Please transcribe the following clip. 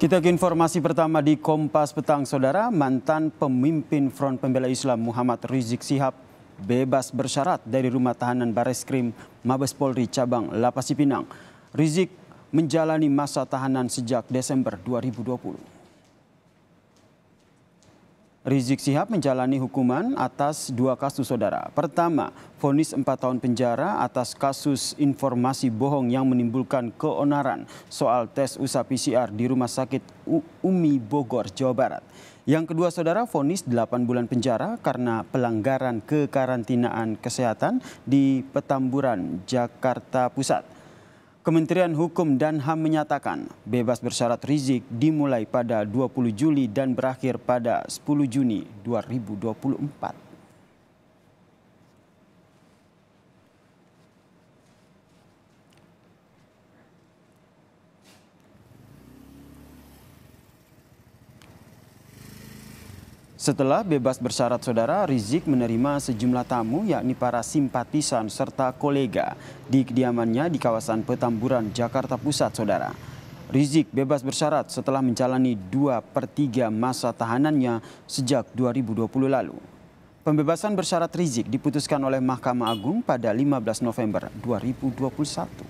Kita ke informasi pertama di Kompas Petang, Saudara. Mantan pemimpin Front Pembela Islam Muhammad Rizik Sihab bebas bersyarat dari rumah tahanan Baris Krim Mabes Polri Cabang Lapas Cipinang. Rizik menjalani masa tahanan sejak Desember 2020. Rizik Sihab menjalani hukuman atas dua kasus saudara. Pertama, vonis empat tahun penjara atas kasus informasi bohong yang menimbulkan keonaran soal tes usap PCR di Rumah Sakit Umi Bogor, Jawa Barat. Yang kedua saudara vonis delapan bulan penjara karena pelanggaran kekarantinaan kesehatan di Petamburan, Jakarta Pusat. Kementerian Hukum dan HAM menyatakan bebas bersyarat Rizik dimulai pada 20 Juli dan berakhir pada 10 Juni 2024. Setelah bebas bersyarat saudara, Rizik menerima sejumlah tamu yakni para simpatisan serta kolega di kediamannya di kawasan Petamburan, Jakarta Pusat saudara. Rizik bebas bersyarat setelah menjalani 2 per 3 masa tahanannya sejak 2020 lalu. Pembebasan bersyarat Rizik diputuskan oleh Mahkamah Agung pada 15 November 2021.